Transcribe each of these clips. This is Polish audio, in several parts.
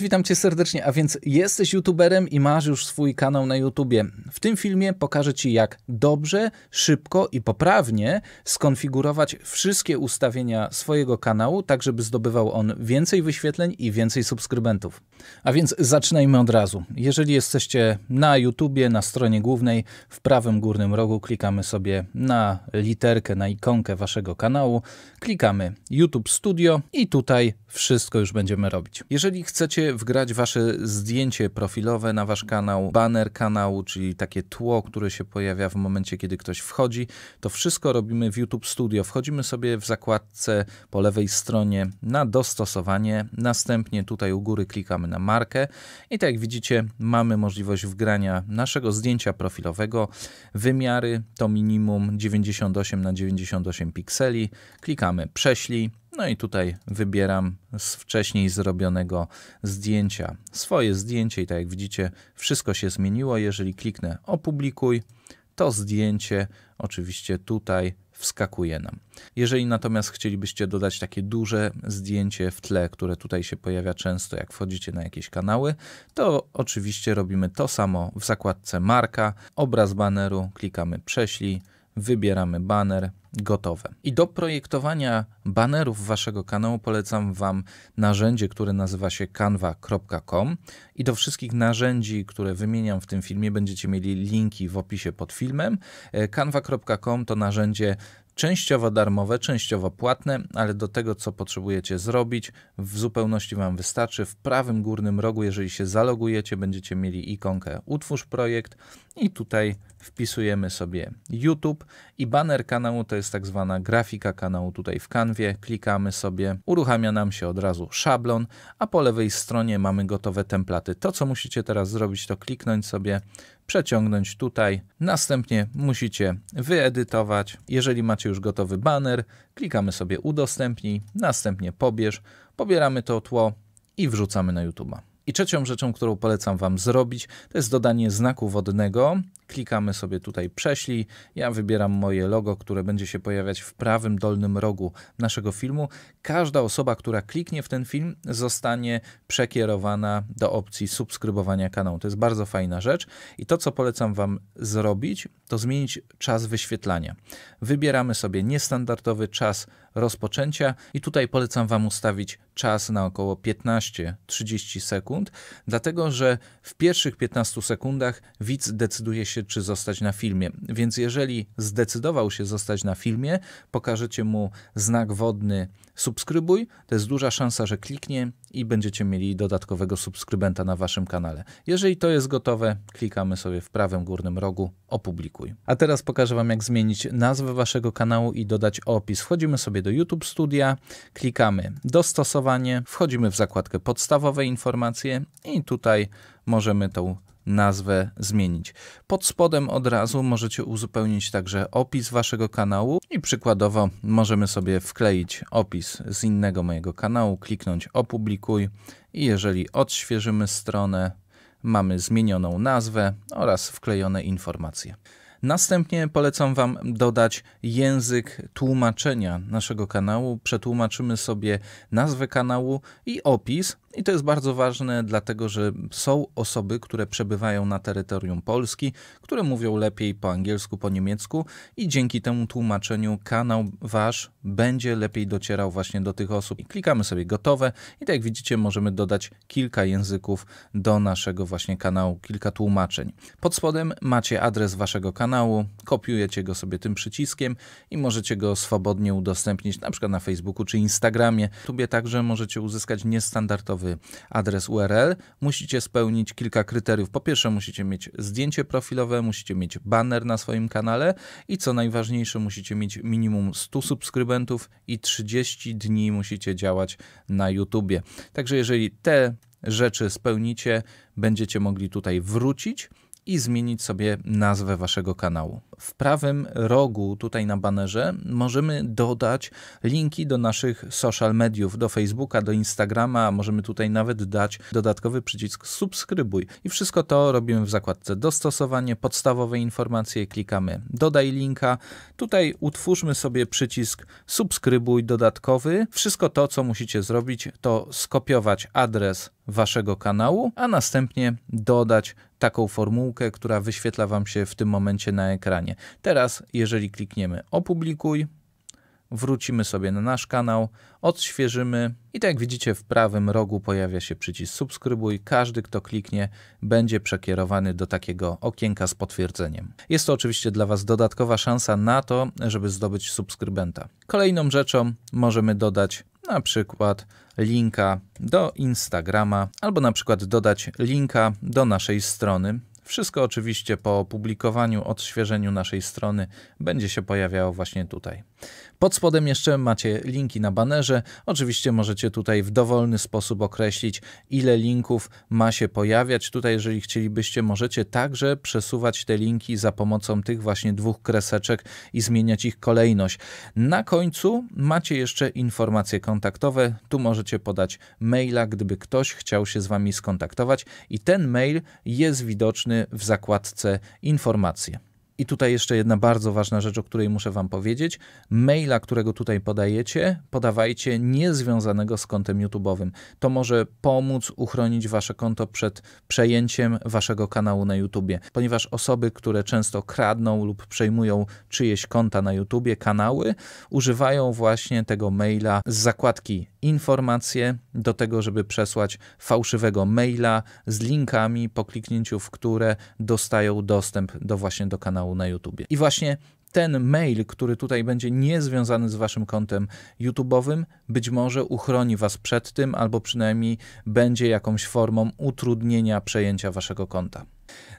Witam Cię serdecznie, a więc jesteś youtuberem i masz już swój kanał na YouTubie. W tym filmie pokażę Ci jak dobrze, szybko i poprawnie skonfigurować wszystkie ustawienia swojego kanału, tak żeby zdobywał on więcej wyświetleń i więcej subskrybentów. A więc zaczynajmy od razu. Jeżeli jesteście na YouTubie, na stronie głównej, w prawym górnym rogu klikamy sobie na literkę, na ikonkę Waszego kanału, klikamy YouTube Studio i tutaj wszystko już będziemy robić. Jeżeli chcecie wgrać wasze zdjęcie profilowe na wasz kanał, banner kanału, czyli takie tło, które się pojawia w momencie, kiedy ktoś wchodzi. To wszystko robimy w YouTube Studio. Wchodzimy sobie w zakładce po lewej stronie na dostosowanie, następnie tutaj u góry klikamy na markę i tak jak widzicie mamy możliwość wgrania naszego zdjęcia profilowego. Wymiary to minimum 98 na 98 pikseli. Klikamy prześlij no i tutaj wybieram z wcześniej zrobionego zdjęcia swoje zdjęcie i tak jak widzicie wszystko się zmieniło. Jeżeli kliknę opublikuj, to zdjęcie oczywiście tutaj wskakuje nam. Jeżeli natomiast chcielibyście dodać takie duże zdjęcie w tle, które tutaj się pojawia często, jak wchodzicie na jakieś kanały, to oczywiście robimy to samo w zakładce marka, obraz baneru, klikamy prześlij, wybieramy banner, gotowe. I do projektowania banerów waszego kanału polecam wam narzędzie, które nazywa się canva.com i do wszystkich narzędzi, które wymieniam w tym filmie będziecie mieli linki w opisie pod filmem. E, canva.com to narzędzie częściowo darmowe, częściowo płatne, ale do tego, co potrzebujecie zrobić, w zupełności Wam wystarczy. W prawym górnym rogu, jeżeli się zalogujecie, będziecie mieli ikonkę Utwórz projekt i tutaj wpisujemy sobie YouTube i banner kanału to jest tak zwana grafika kanału tutaj w kanwie. Klikamy sobie, uruchamia nam się od razu szablon, a po lewej stronie mamy gotowe templaty. To, co musicie teraz zrobić, to kliknąć sobie przeciągnąć tutaj. Następnie musicie wyedytować. Jeżeli macie już gotowy banner, klikamy sobie udostępnij, następnie pobierz, pobieramy to tło i wrzucamy na YouTube'a. I trzecią rzeczą, którą polecam Wam zrobić, to jest dodanie znaku wodnego. Klikamy sobie tutaj prześlij. Ja wybieram moje logo, które będzie się pojawiać w prawym dolnym rogu naszego filmu. Każda osoba, która kliknie w ten film, zostanie przekierowana do opcji subskrybowania kanału. To jest bardzo fajna rzecz. I to, co polecam Wam zrobić, to zmienić czas wyświetlania. Wybieramy sobie niestandardowy czas rozpoczęcia i tutaj polecam Wam ustawić czas na około 15-30 sekund, dlatego że w pierwszych 15 sekundach widz decyduje się, czy zostać na filmie. Więc jeżeli zdecydował się zostać na filmie, pokażecie mu znak wodny subskrybuj, to jest duża szansa, że kliknie i będziecie mieli dodatkowego subskrybenta na Waszym kanale. Jeżeli to jest gotowe, klikamy sobie w prawym górnym rogu opublikuj. A teraz pokażę Wam, jak zmienić nazwę Waszego kanału i dodać opis. Wchodzimy sobie do YouTube Studia, klikamy dostosowanie, wchodzimy w zakładkę podstawowe informacje i tutaj możemy tą nazwę zmienić. Pod spodem od razu możecie uzupełnić także opis waszego kanału i przykładowo możemy sobie wkleić opis z innego mojego kanału, kliknąć opublikuj i jeżeli odświeżymy stronę, mamy zmienioną nazwę oraz wklejone informacje. Następnie polecam Wam dodać język tłumaczenia naszego kanału. Przetłumaczymy sobie nazwę kanału i opis, i to jest bardzo ważne, dlatego że są osoby, które przebywają na terytorium Polski, które mówią lepiej po angielsku, po niemiecku i dzięki temu tłumaczeniu kanał wasz będzie lepiej docierał właśnie do tych osób. I klikamy sobie gotowe i tak jak widzicie możemy dodać kilka języków do naszego właśnie kanału, kilka tłumaczeń. Pod spodem macie adres waszego kanału, kopiujecie go sobie tym przyciskiem i możecie go swobodnie udostępnić na przykład na Facebooku czy Instagramie. Tubie także możecie uzyskać niestandardowy nowy adres URL, musicie spełnić kilka kryteriów. Po pierwsze, musicie mieć zdjęcie profilowe, musicie mieć banner na swoim kanale i co najważniejsze, musicie mieć minimum 100 subskrybentów i 30 dni musicie działać na YouTubie. Także jeżeli te rzeczy spełnicie, będziecie mogli tutaj wrócić i zmienić sobie nazwę waszego kanału. W prawym rogu, tutaj na banerze, możemy dodać linki do naszych social mediów, do Facebooka, do Instagrama, możemy tutaj nawet dać dodatkowy przycisk subskrybuj. I wszystko to robimy w zakładce dostosowanie, podstawowe informacje, klikamy dodaj linka. Tutaj utwórzmy sobie przycisk subskrybuj dodatkowy. Wszystko to, co musicie zrobić, to skopiować adres waszego kanału, a następnie dodać taką formułkę, która wyświetla Wam się w tym momencie na ekranie. Teraz, jeżeli klikniemy opublikuj, wrócimy sobie na nasz kanał, odświeżymy i tak jak widzicie w prawym rogu pojawia się przycisk subskrybuj. Każdy, kto kliknie, będzie przekierowany do takiego okienka z potwierdzeniem. Jest to oczywiście dla Was dodatkowa szansa na to, żeby zdobyć subskrybenta. Kolejną rzeczą możemy dodać na przykład linka do Instagrama, albo na przykład dodać linka do naszej strony wszystko oczywiście po opublikowaniu, odświeżeniu naszej strony będzie się pojawiało właśnie tutaj. Pod spodem jeszcze macie linki na banerze. Oczywiście możecie tutaj w dowolny sposób określić, ile linków ma się pojawiać. Tutaj, jeżeli chcielibyście, możecie także przesuwać te linki za pomocą tych właśnie dwóch kreseczek i zmieniać ich kolejność. Na końcu macie jeszcze informacje kontaktowe. Tu możecie podać maila, gdyby ktoś chciał się z Wami skontaktować i ten mail jest widoczny w zakładce Informacje. I tutaj jeszcze jedna bardzo ważna rzecz, o której muszę Wam powiedzieć. Maila, którego tutaj podajecie, podawajcie niezwiązanego z kontem YouTube'owym. To może pomóc uchronić Wasze konto przed przejęciem Waszego kanału na YouTubie, ponieważ osoby, które często kradną lub przejmują czyjeś konta na YouTubie, kanały, używają właśnie tego maila z zakładki informacje do tego, żeby przesłać fałszywego maila z linkami, po kliknięciu w które dostają dostęp do właśnie do kanału na YouTube. I właśnie ten mail, który tutaj będzie niezwiązany z waszym kontem YouTube'owym, być może uchroni was przed tym, albo przynajmniej będzie jakąś formą utrudnienia przejęcia waszego konta.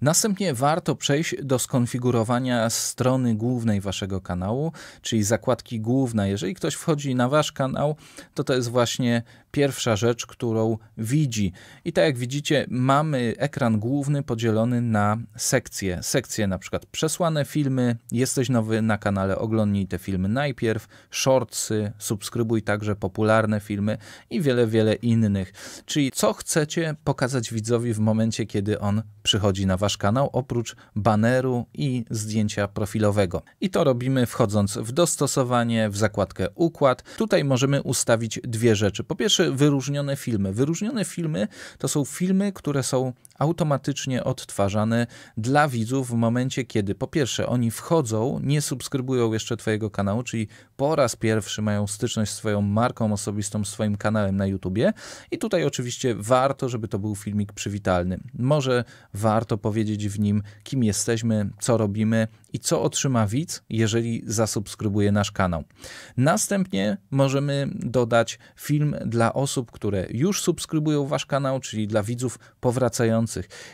Następnie warto przejść do skonfigurowania strony głównej waszego kanału, czyli zakładki główna. Jeżeli ktoś wchodzi na wasz kanał, to to jest właśnie pierwsza rzecz, którą widzi. I tak jak widzicie, mamy ekran główny podzielony na sekcje. Sekcje na przykład przesłane filmy, jesteś nowy na kanale, oglądnij te filmy najpierw, shortsy, subskrybuj także popularne filmy i wiele, wiele innych. Czyli co chcecie pokazać widzowi w momencie, kiedy on przychodzi na wasz kanał, oprócz baneru i zdjęcia profilowego. I to robimy wchodząc w dostosowanie, w zakładkę układ. Tutaj możemy ustawić dwie rzeczy. Po pierwsze wyróżnione filmy? Wyróżnione filmy to są filmy, które są automatycznie odtwarzany dla widzów w momencie, kiedy po pierwsze oni wchodzą, nie subskrybują jeszcze Twojego kanału, czyli po raz pierwszy mają styczność z Twoją marką osobistą, swoim kanałem na YouTubie. I tutaj oczywiście warto, żeby to był filmik przywitalny. Może warto powiedzieć w nim, kim jesteśmy, co robimy i co otrzyma widz, jeżeli zasubskrybuje nasz kanał. Następnie możemy dodać film dla osób, które już subskrybują Wasz kanał, czyli dla widzów powracających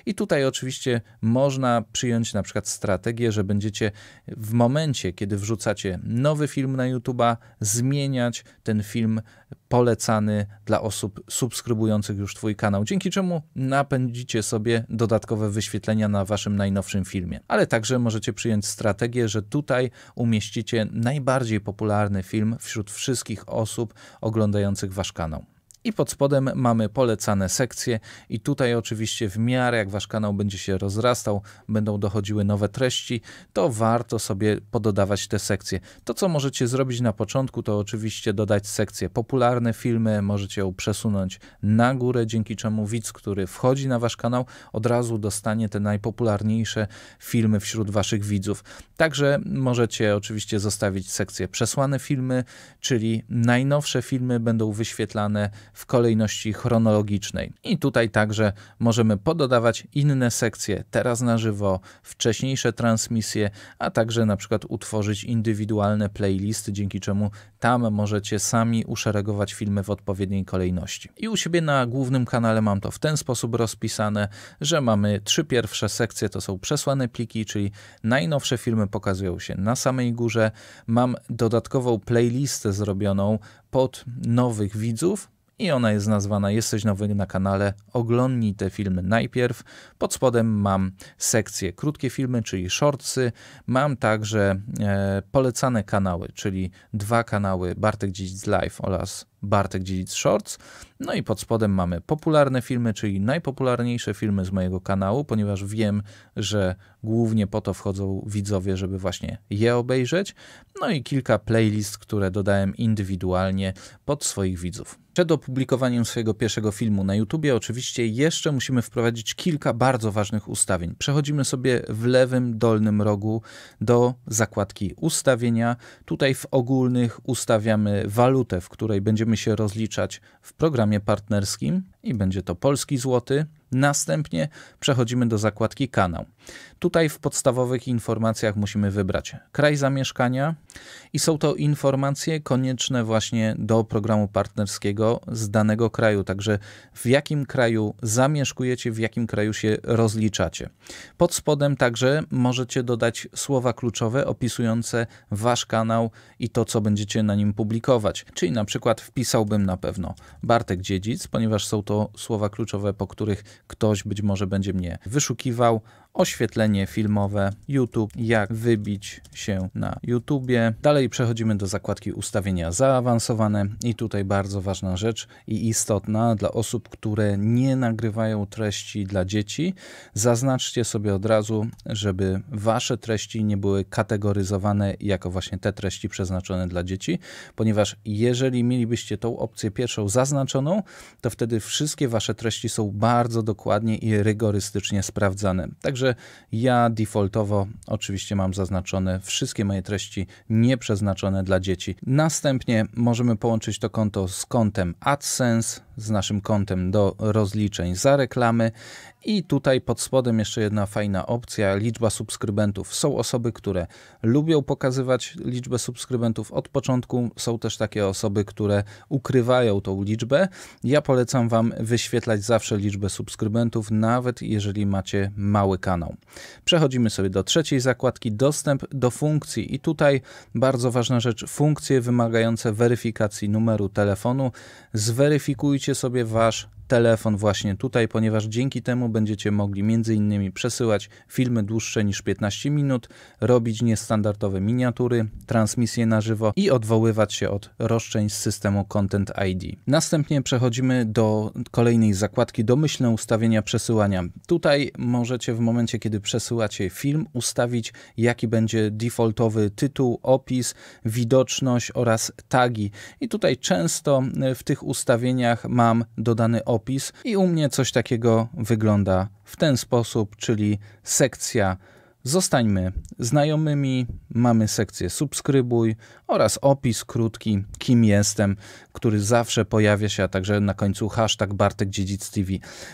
i tutaj oczywiście można przyjąć na przykład strategię, że będziecie w momencie, kiedy wrzucacie nowy film na YouTube'a, zmieniać ten film polecany dla osób subskrybujących już Twój kanał, dzięki czemu napędzicie sobie dodatkowe wyświetlenia na Waszym najnowszym filmie. Ale także możecie przyjąć strategię, że tutaj umieścicie najbardziej popularny film wśród wszystkich osób oglądających Wasz kanał. I pod spodem mamy polecane sekcje i tutaj oczywiście w miarę jak wasz kanał będzie się rozrastał, będą dochodziły nowe treści, to warto sobie pododawać te sekcje. To co możecie zrobić na początku to oczywiście dodać sekcję popularne filmy, możecie ją przesunąć na górę, dzięki czemu widz, który wchodzi na wasz kanał od razu dostanie te najpopularniejsze filmy wśród waszych widzów. Także możecie oczywiście zostawić sekcję przesłane filmy, czyli najnowsze filmy będą wyświetlane w kolejności chronologicznej. I tutaj także możemy pododawać inne sekcje, teraz na żywo, wcześniejsze transmisje, a także na przykład utworzyć indywidualne playlisty, dzięki czemu tam możecie sami uszeregować filmy w odpowiedniej kolejności. I u siebie na głównym kanale mam to w ten sposób rozpisane, że mamy trzy pierwsze sekcje, to są przesłane pliki, czyli najnowsze filmy pokazują się na samej górze. Mam dodatkową playlistę zrobioną pod nowych widzów, i ona jest nazwana Jesteś nowy na kanale, oglądnij te filmy najpierw. Pod spodem mam sekcję krótkie filmy, czyli shortsy. Mam także e, polecane kanały, czyli dwa kanały Bartek Dziedzic Live oraz Bartek Dziedzic Shorts no i pod spodem mamy popularne filmy, czyli najpopularniejsze filmy z mojego kanału, ponieważ wiem, że głównie po to wchodzą widzowie, żeby właśnie je obejrzeć. No i kilka playlist, które dodałem indywidualnie pod swoich widzów. Przed opublikowaniem swojego pierwszego filmu na YouTubie oczywiście jeszcze musimy wprowadzić kilka bardzo ważnych ustawień. Przechodzimy sobie w lewym dolnym rogu do zakładki ustawienia. Tutaj w ogólnych ustawiamy walutę, w której będziemy się rozliczać w programie programie partnerskim i będzie to polski złoty. Następnie przechodzimy do zakładki kanał. Tutaj w podstawowych informacjach musimy wybrać kraj zamieszkania i są to informacje konieczne właśnie do programu partnerskiego z danego kraju, także w jakim kraju zamieszkujecie, w jakim kraju się rozliczacie. Pod spodem także możecie dodać słowa kluczowe opisujące wasz kanał i to, co będziecie na nim publikować. Czyli na przykład wpisałbym na pewno Bartek Dziedzic, ponieważ są to to słowa kluczowe, po których ktoś być może będzie mnie wyszukiwał, oświetlenie filmowe, YouTube, jak wybić się na YouTubie. Dalej przechodzimy do zakładki ustawienia zaawansowane i tutaj bardzo ważna rzecz i istotna dla osób, które nie nagrywają treści dla dzieci. Zaznaczcie sobie od razu, żeby wasze treści nie były kategoryzowane jako właśnie te treści przeznaczone dla dzieci, ponieważ jeżeli mielibyście tą opcję pierwszą zaznaczoną, to wtedy wszystkie wasze treści są bardzo dokładnie i rygorystycznie sprawdzane. Także Także ja defaultowo oczywiście mam zaznaczone wszystkie moje treści nieprzeznaczone dla dzieci. Następnie możemy połączyć to konto z kontem AdSense, z naszym kontem do rozliczeń za reklamy. I tutaj pod spodem jeszcze jedna fajna opcja, liczba subskrybentów. Są osoby, które lubią pokazywać liczbę subskrybentów od początku, są też takie osoby, które ukrywają tą liczbę. Ja polecam Wam wyświetlać zawsze liczbę subskrybentów, nawet jeżeli macie mały kanał. Przechodzimy sobie do trzeciej zakładki, dostęp do funkcji. I tutaj bardzo ważna rzecz, funkcje wymagające weryfikacji numeru telefonu. Zweryfikujcie sobie wasz telefon właśnie tutaj, ponieważ dzięki temu będziecie mogli między innymi przesyłać filmy dłuższe niż 15 minut, robić niestandardowe miniatury, transmisje na żywo i odwoływać się od roszczeń z systemu Content ID. Następnie przechodzimy do kolejnej zakładki domyślne ustawienia przesyłania. Tutaj możecie w momencie, kiedy przesyłacie film, ustawić jaki będzie defaultowy tytuł, opis, widoczność oraz tagi. I tutaj często w tych ustawieniach mam dodany opis opis i u mnie coś takiego wygląda w ten sposób, czyli sekcja Zostańmy znajomymi, mamy sekcję subskrybuj oraz opis krótki, kim jestem, który zawsze pojawia się, a także na końcu hashtag Bartek Dziedzic TV.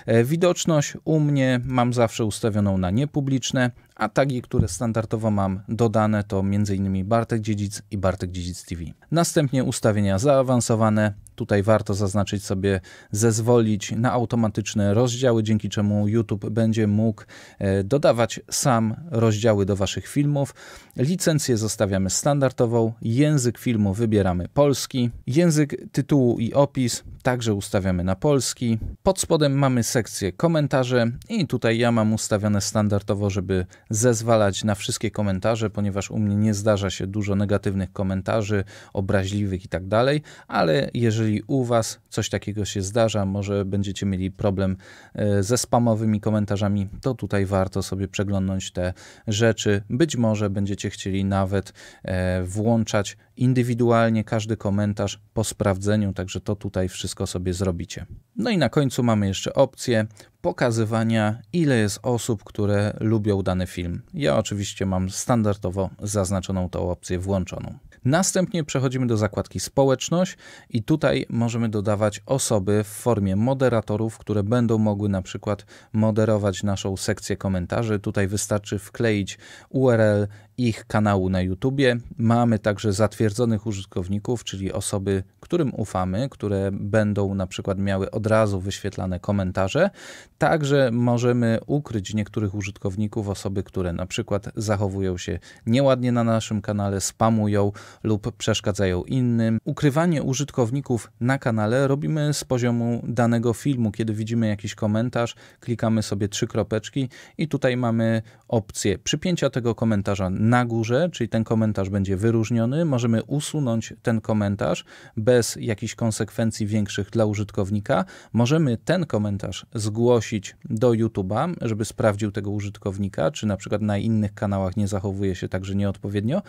E, widoczność u mnie mam zawsze ustawioną na niepubliczne, a tagi, które standardowo mam dodane to m.in. Bartek Dziedzic i Bartek Dziedzic TV. Następnie ustawienia zaawansowane, Tutaj warto zaznaczyć sobie zezwolić na automatyczne rozdziały, dzięki czemu YouTube będzie mógł e, dodawać sam rozdziały do Waszych filmów. Licencję zostawiamy standardową, język filmu wybieramy polski, język tytułu i opis także ustawiamy na polski. Pod spodem mamy sekcję komentarze i tutaj ja mam ustawione standardowo, żeby zezwalać na wszystkie komentarze, ponieważ u mnie nie zdarza się dużo negatywnych komentarzy, obraźliwych i tak dalej, ale jeżeli jeżeli u Was coś takiego się zdarza, może będziecie mieli problem e, ze spamowymi komentarzami, to tutaj warto sobie przeglądnąć te rzeczy. Być może będziecie chcieli nawet e, włączać indywidualnie każdy komentarz po sprawdzeniu, także to tutaj wszystko sobie zrobicie. No i na końcu mamy jeszcze opcję pokazywania, ile jest osób, które lubią dany film. Ja oczywiście mam standardowo zaznaczoną tą opcję włączoną. Następnie przechodzimy do zakładki społeczność i tutaj możemy dodawać osoby w formie moderatorów, które będą mogły na przykład moderować naszą sekcję komentarzy. Tutaj wystarczy wkleić URL ich kanału na YouTubie. Mamy także zatwierdzonych użytkowników, czyli osoby, którym ufamy, które będą na przykład miały od razu wyświetlane komentarze. Także możemy ukryć niektórych użytkowników, osoby, które na przykład zachowują się nieładnie na naszym kanale, spamują lub przeszkadzają innym. Ukrywanie użytkowników na kanale robimy z poziomu danego filmu. Kiedy widzimy jakiś komentarz, klikamy sobie trzy kropeczki i tutaj mamy opcję przypięcia tego komentarza na górze, czyli ten komentarz będzie wyróżniony. Możemy usunąć ten komentarz bez jakichś konsekwencji większych dla użytkownika. Możemy ten komentarz zgłosić do YouTube'a, żeby sprawdził tego użytkownika, czy na przykład na innych kanałach nie zachowuje się także nieodpowiednio.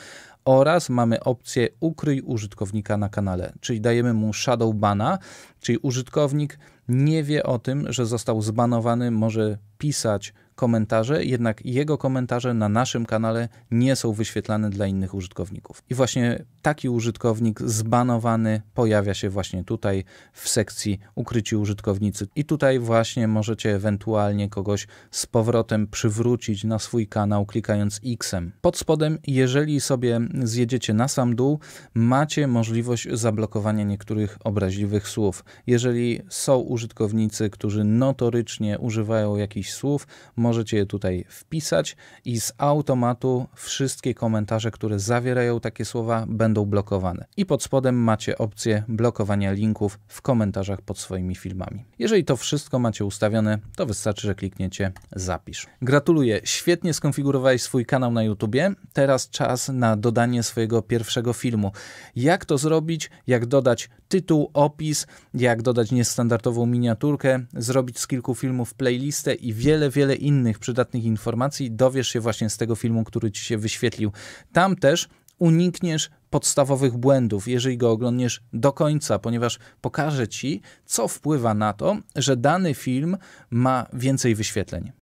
Oraz mamy opcję ukryj użytkownika na kanale, czyli dajemy mu shadow bana, czyli użytkownik nie wie o tym, że został zbanowany, może pisać komentarze, jednak jego komentarze na naszym kanale nie są wyświetlane dla innych użytkowników. I właśnie taki użytkownik zbanowany pojawia się właśnie tutaj w sekcji ukryci użytkownicy. I tutaj właśnie możecie ewentualnie kogoś z powrotem przywrócić na swój kanał klikając X-em. Pod spodem, jeżeli sobie zjedziecie na sam dół, macie możliwość zablokowania niektórych obraźliwych słów. Jeżeli są użytkownicy, którzy notorycznie używają jakichś słów, możecie je tutaj wpisać i z automatu wszystkie komentarze, które zawierają takie słowa, będą blokowane. I pod spodem macie opcję blokowania linków w komentarzach pod swoimi filmami. Jeżeli to wszystko macie ustawione, to wystarczy, że klikniecie zapisz. Gratuluję, świetnie skonfigurowałeś swój kanał na YouTubie. Teraz czas na dodanie swojego pierwszego filmu. Jak to zrobić? Jak dodać tytuł, opis, jak dodać niestandardową miniaturkę, zrobić z kilku filmów playlistę i wiele, wiele innych innych przydatnych informacji dowiesz się właśnie z tego filmu, który ci się wyświetlił. Tam też unikniesz podstawowych błędów, jeżeli go oglądniesz do końca, ponieważ pokażę ci, co wpływa na to, że dany film ma więcej wyświetleń.